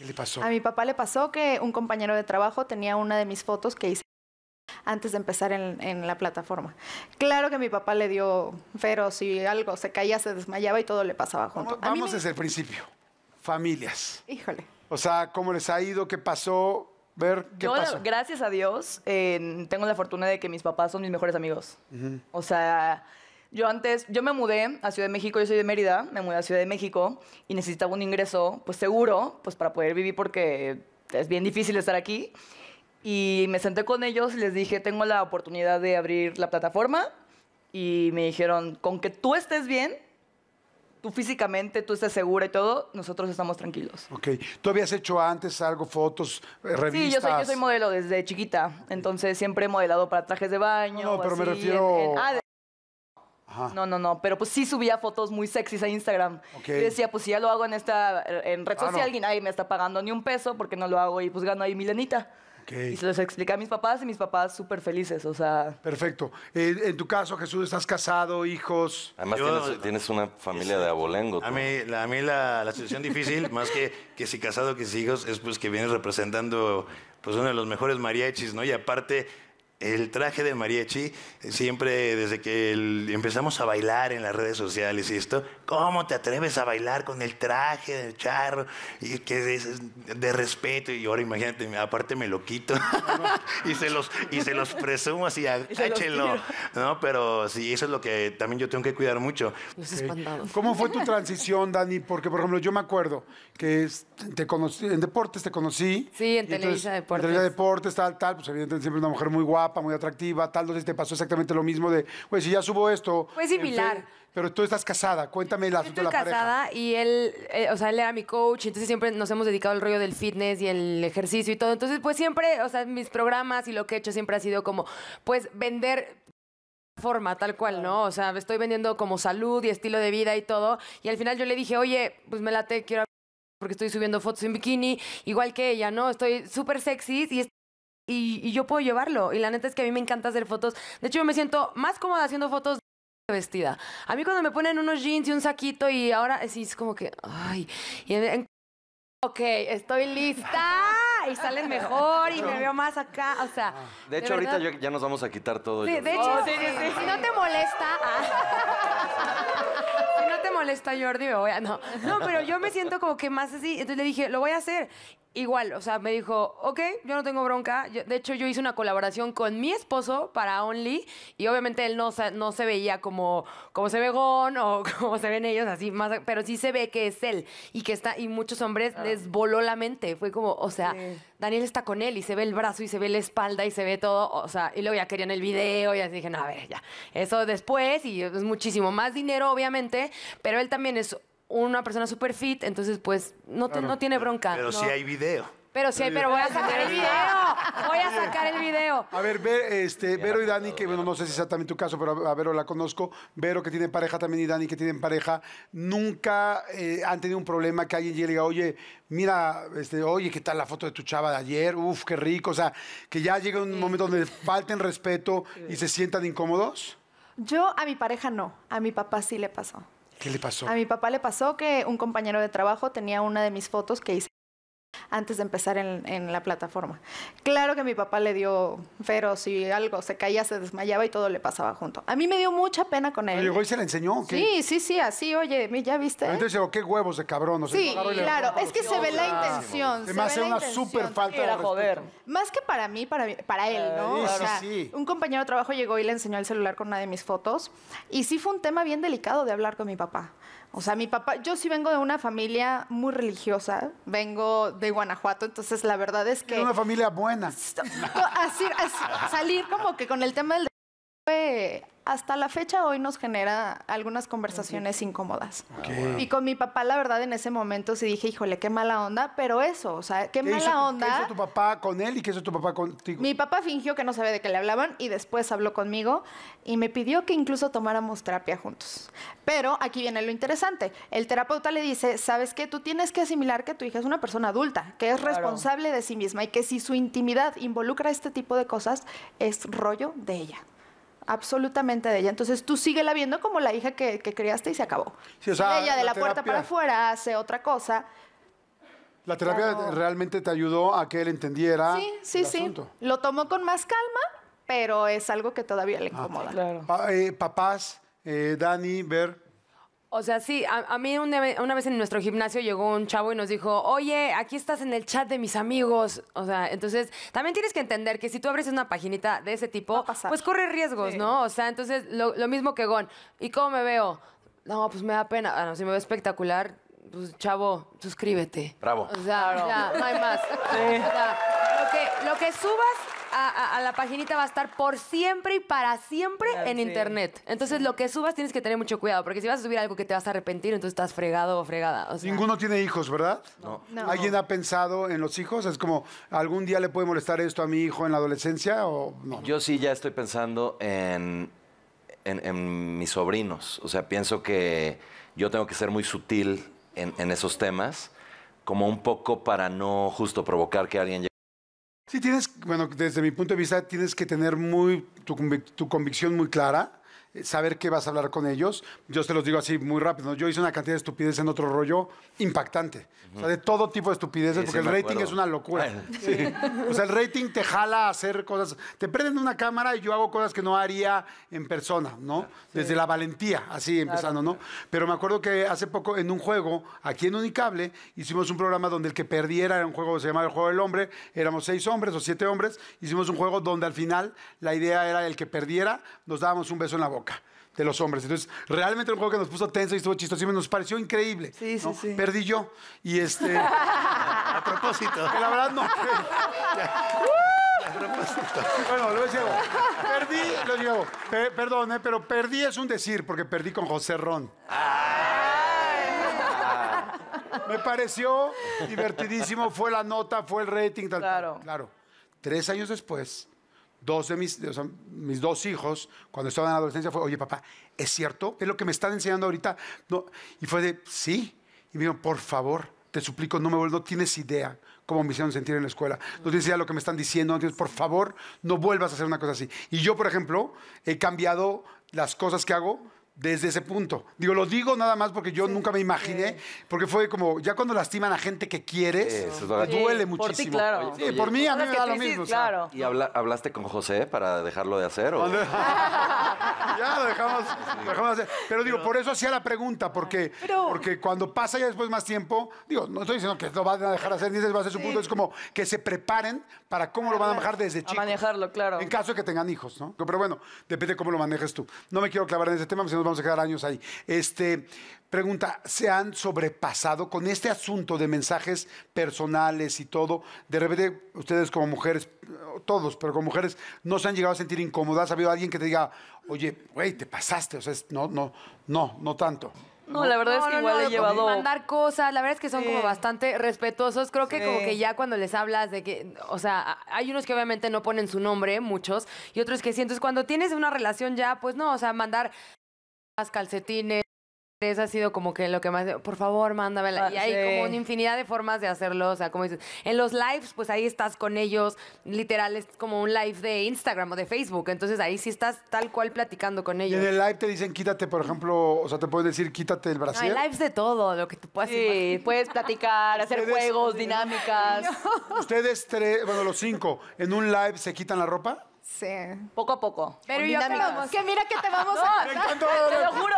¿Qué le pasó? A mi papá le pasó que un compañero de trabajo tenía una de mis fotos que hice antes de empezar en, la plataforma. Claro que mi papá le dio feroz y algo, se caía, se desmayaba y todo le pasaba junto. Vamos, desde el principio. Familias. Híjole. O sea, ¿cómo les ha ido? ¿Qué pasó? Ver qué Yo, pasó. Gracias a Dios, eh, tengo la fortuna de que mis papás son mis mejores amigos. O sea yo antes, yo me mudé a Ciudad de México, yo soy de Mérida, me mudé a Ciudad de México y necesitaba un ingreso, pues seguro, pues para poder vivir porque es bien difícil estar aquí. Y me senté con ellos, y les dije, tengo la oportunidad de abrir la plataforma y me dijeron, con que tú estés bien, tú físicamente, tú estés segura y todo, nosotros estamos tranquilos. Ok. ¿Tú habías hecho antes algo, fotos, revistas? Eh, sí, yo soy, modelo desde chiquita, entonces siempre he modelado para trajes de baño. No, pero me refiero ah, no, no, no, pero pues sí subía fotos muy sexys a Instagram. Y decía, pues si ya lo hago en esta en red social, alguien me está pagando ni un peso porque no lo hago y pues gano ahí milenita, Y se los expliqué a mis papás y mis papás súper felices, o sea... Perfecto. en tu caso, Jesús, estás casado, hijos... Además tienes, una familia de abolengo. A mí, la, mí la, situación difícil, más que, que si casado, que si hijos, es pues que vienes representando pues uno de los mejores mariachis, ¿no? Y aparte el traje de mariachi, siempre desde que empezamos a bailar en las redes sociales y esto, ¿cómo te atreves a bailar con el traje de charro? Y que es de respeto. Y ahora imagínate, aparte me lo quito y, se los, y se los presumo así, agáchenlo. ¿no? Pero sí, eso es lo que también yo tengo que cuidar mucho. ¿Cómo fue tu transición, Dani? Porque, por ejemplo, yo me acuerdo que te conocí, en deportes te conocí. Sí, en Televisa Deportes. En Televisa Deportes, tal, tal. Pues evidentemente siempre una mujer muy guapa muy atractiva, tal, donde te pasó exactamente lo mismo de, güey, si ya subo esto. Fue similar. pero tú estás casada, cuéntame el asunto de la pareja. casada y él, eh, o sea, él era mi coach, entonces siempre nos hemos dedicado al rollo del fitness y el ejercicio y todo. Entonces, pues siempre, o sea, mis programas y lo que he hecho siempre ha sido como, pues, vender forma, tal cual, ¿no? O sea, estoy vendiendo como salud y estilo de vida y todo. Y al final yo le dije, oye, pues me late, quiero porque estoy subiendo fotos en bikini, igual que ella, ¿no? Estoy súper sexy y y, yo puedo llevarlo. Y la neta es que a mí me encanta hacer fotos. De hecho, yo me siento más cómoda haciendo fotos de vestida. A mí cuando me ponen unos jeans y un saquito y ahora eh, sí es como que, ay, y ok, estoy lista. y salen mejor y me veo más acá, o sea... Ah, de hecho, ahorita ya nos vamos a quitar todo. Sí, de oh, si no te molesta... Ah, si no te molesta, Jordi, me voy a... No, no, pero yo me siento como que más así. Entonces le dije, lo voy a hacer igual, o sea, me dijo, ok, yo no tengo bronca. de hecho, yo hice una colaboración con mi esposo para Only y obviamente él no, no se veía como, como se ve Gon o como se ven ellos, así, más, pero sí se ve que es él y que está, y muchos hombres ah. les voló la mente. Fue como, o sea, Daniel está con él y se ve el brazo y se ve la espalda y se ve todo, o sea, y luego ya querían el video y así dije, no, a ver, ya, eso después y es muchísimo más dinero, obviamente, pero él también es una persona super fit, entonces pues no, tiene bronca. Pero sí hay video. Pero sí hay, pero voy a sacar el video. Voy a sacar el video. A ver, este, Vero y Dani, que bueno, no sé si es también tu caso, pero a Vero la conozco. Vero que tiene pareja también y Dani que tienen pareja. Nunca eh, han tenido un problema que alguien llegue y diga, oye, mira, este, oye, ¿qué tal la foto de tu chava de ayer? Uf, qué rico. O sea, que ya llega un momento donde falten respeto y se sientan incómodos. Yo a mi pareja no, a mi papá sí le pasó. ¿Qué le pasó? A mi papá le pasó que un compañero de trabajo tenía una de mis fotos que hice antes de empezar en, la plataforma. Claro que mi papá le dio feroz y algo, se caía, se desmayaba y todo le pasaba junto. A mí me dio mucha pena con él. ¿Llegó y se le enseñó? Sí, sí, sí, así, oye, ya viste. entonces, ¿qué huevos de cabrón? sí, claro, es que se ve la intención. Se me una súper falta de joder. Más que para mí, para, para él, ¿no? Sí, sí. Un compañero de trabajo llegó y le enseñó el celular con una de mis fotos y sí fue un tema bien delicado de hablar con mi papá. O sea, mi papá, yo sí vengo de una familia muy religiosa, vengo de Guanajuato, entonces la verdad es que... Es una familia buena. salir como que con el tema del... fue hasta la fecha hoy nos genera algunas conversaciones incómodas. Ah, y con mi papá, la verdad, en ese momento sí dije, híjole, qué mala onda, pero eso, o sea, qué, mala onda. ¿Qué hizo tu papá con él y qué hizo tu papá contigo? Mi papá fingió que no sabía de qué le hablaban y después habló conmigo y me pidió que incluso tomáramos terapia juntos. Pero aquí viene lo interesante. El terapeuta le dice, ¿sabes qué? Tú tienes que asimilar que tu hija es una persona adulta, que es responsable de sí misma y que si su intimidad involucra este tipo de cosas, es rollo de ella absolutamente de ella. Entonces tú sigue la viendo como la hija que, que criaste y se acabó. Sí, ella de la, puerta para afuera hace otra cosa. La terapia realmente te ayudó a que él entendiera. Sí, sí, sí. Lo tomó con más calma, pero es algo que todavía le ah, incomoda. Eh, papás, eh, Dani, Ver, o sea, sí, a, mí una, vez en nuestro gimnasio llegó un chavo y nos dijo, oye, aquí estás en el chat de mis amigos. O sea, entonces también tienes que entender que si tú abres una paginita de ese tipo, pues corre riesgos, ¿no? O sea, entonces lo, mismo que Gon. ¿Y cómo me veo? No, pues me da pena. Ah, si me veo espectacular, pues chavo, suscríbete. Bravo. O sea, no hay más. Sí. lo que subas a, la paginita va a estar por siempre y para siempre en internet. Entonces, lo que subas tienes que tener mucho cuidado, porque si vas a subir algo que te vas a arrepentir, entonces estás fregado o fregada. Ninguno tiene hijos, ¿verdad? ¿Alguien ha pensado en los hijos? Es como, ¿algún día le puede molestar esto a mi hijo en la adolescencia Yo sí ya estoy pensando en, en, mis sobrinos. O sea, pienso que yo tengo que ser muy sutil en, esos temas, como un poco para no justo provocar que alguien llegue Sí, tienes, bueno, desde mi punto de vista, tienes que tener muy tu, tu convicción muy clara saber qué vas a hablar con ellos. Yo te los digo así muy rápido. Yo hice una cantidad de estupideces en otro rollo impactante. O sea, de todo tipo de estupideces, porque el rating es una locura. o sea, el rating te jala a hacer cosas. Te prenden una cámara y yo hago cosas que no haría en persona, ¿no? Desde la valentía, así empezando, ¿no? Pero me acuerdo que hace poco en un juego, aquí en Unicable, hicimos un programa donde el que perdiera era un juego que se llamaba El Juego del Hombre. Éramos seis hombres o siete hombres. Hicimos un juego donde al final la idea era el que perdiera, nos dábamos un beso en la boca de los hombres. Entonces, realmente el juego que nos puso tenso y estuvo chistoso, nos pareció increíble. Sí, sí, sí. Perdí yo. Y este. a propósito. la verdad no. Bueno, lo Perdí, lo llevo. perdón, eh, pero perdí es un decir, porque perdí con José Ron. Me pareció divertidísimo, fue la nota, fue el rating, Claro. Claro. Tres años después, dos de mis, dos hijos, cuando estaban en la adolescencia, fue, oye papá, ¿es cierto? ¿Es lo que me están enseñando ahorita? No. Y fue de, sí. Y me dijo, por favor, te suplico, no me vuelvas, no tienes idea cómo me hicieron sentir en la escuela, no tienes idea lo que me están diciendo, no por favor, no vuelvas a hacer una cosa así. Y yo, por ejemplo, he cambiado las cosas que hago desde ese punto. Digo, lo digo nada más porque yo nunca me imaginé, porque fue como, ya cuando lastiman a gente que quieres, duele muchísimo. Por ti, claro. sí, por mí a mí me da lo mismo. ¿Y hablaste con José para dejarlo de hacer? ¿o? ya lo dejamos, hacer. Pero digo, por eso hacía la pregunta, porque, porque cuando pasa ya después más tiempo, digo, no estoy diciendo que lo van a dejar hacer, ni va a ser su punto, es como que se preparen para cómo lo van a manejar desde chico. manejarlo, claro. En caso de que tengan hijos, ¿no? Pero bueno, depende de cómo lo manejes tú. No me quiero clavar en ese tema, si vamos a quedar años ahí. Este, pregunta, ¿se han sobrepasado con este asunto de mensajes personales y todo? De repente, ustedes como mujeres, todos, pero como mujeres, ¿no se han llegado a sentir incómodas? ¿Ha habido alguien que te diga, oye, güey, te pasaste? O sea, no, no, no, no tanto. No, la verdad es que igual le he llevado. Mandar cosas, la verdad es que son como bastante respetuosos. Creo que como que ya cuando les hablas de que. O sea, hay unos que obviamente no ponen su nombre, muchos, y otros que sí. Entonces, cuando tienes una relación ya, pues no, o sea, mandar calcetines. Eso ha sido como que lo que más... Por favor, mándame. Ah, y hay como una infinidad de formas de hacerlo. O sea, como dices, en los lives, pues ahí estás con ellos. Literal, es como un live de Instagram o de Facebook. Entonces ahí sí estás tal cual platicando con ellos. Y en el live te dicen, quítate, por ejemplo... O sea, te pueden decir, quítate el brasil. hay lives de todo, lo que tú puedas puedes platicar, hacer juegos, dinámicas. Ustedes tres, bueno, los cinco, ¿en un live se quitan la ropa? Sí. Poco a poco. Pero yo creo que mira que te vamos a... te lo juro.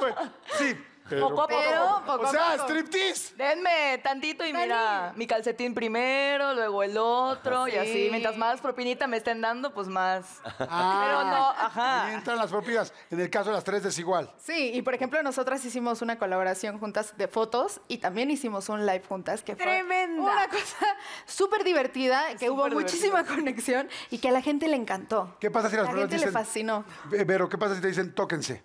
Pues. sí, o sea, striptease. Denme tantito y mira, mi calcetín primero, luego el otro y así. Mientras más propinita me estén dando, pues más. Ah. Pero no, ajá. Y entran las propinas. En el caso de las tres es igual Sí, y por ejemplo, nosotras hicimos una colaboración juntas de fotos y también hicimos un live juntas que Tremenda. una cosa súper divertida, que hubo muchísima conexión y que a la gente le encantó. ¿Qué pasa si las la gente le fascinó. Pero, ¿qué pasa si te dicen tóquense?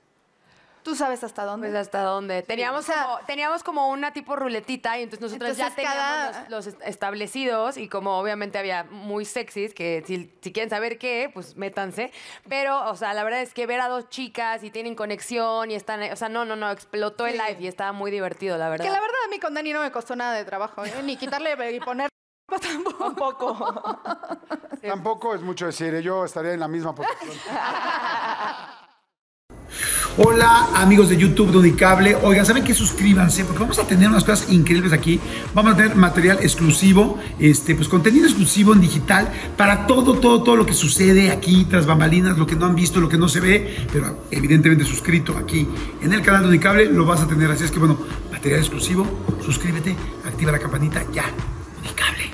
Tú sabes hasta dónde. Pues hasta dónde. Teníamos, como, teníamos como una tipo ruletita y entonces nosotros ya teníamos los, establecidos y como obviamente había muy sexys, que si, quieren saber qué, pues métanse. Pero, o sea, la verdad es que ver a dos chicas y tienen conexión y están... O sea, no, no, no, explotó el live y estaba muy divertido, la verdad. Que la verdad a mí con Dani no me costó nada de trabajo, ¿eh? ni quitarle y poner... Tampoco. Tampoco es mucho decir, ¿eh? yo estaría en la misma posición. Hola amigos de YouTube de Unicable. Oigan, ¿saben qué? Suscríbanse porque vamos a tener unas cosas increíbles aquí. Vamos a tener material exclusivo, este, pues contenido exclusivo en digital para todo, todo, todo lo que sucede aquí tras bambalinas, lo que no han visto, lo que no se ve, pero evidentemente suscrito aquí en el canal de Unicable lo vas a tener. Así es que bueno, material exclusivo, suscríbete, activa la campanita ya. Unicable.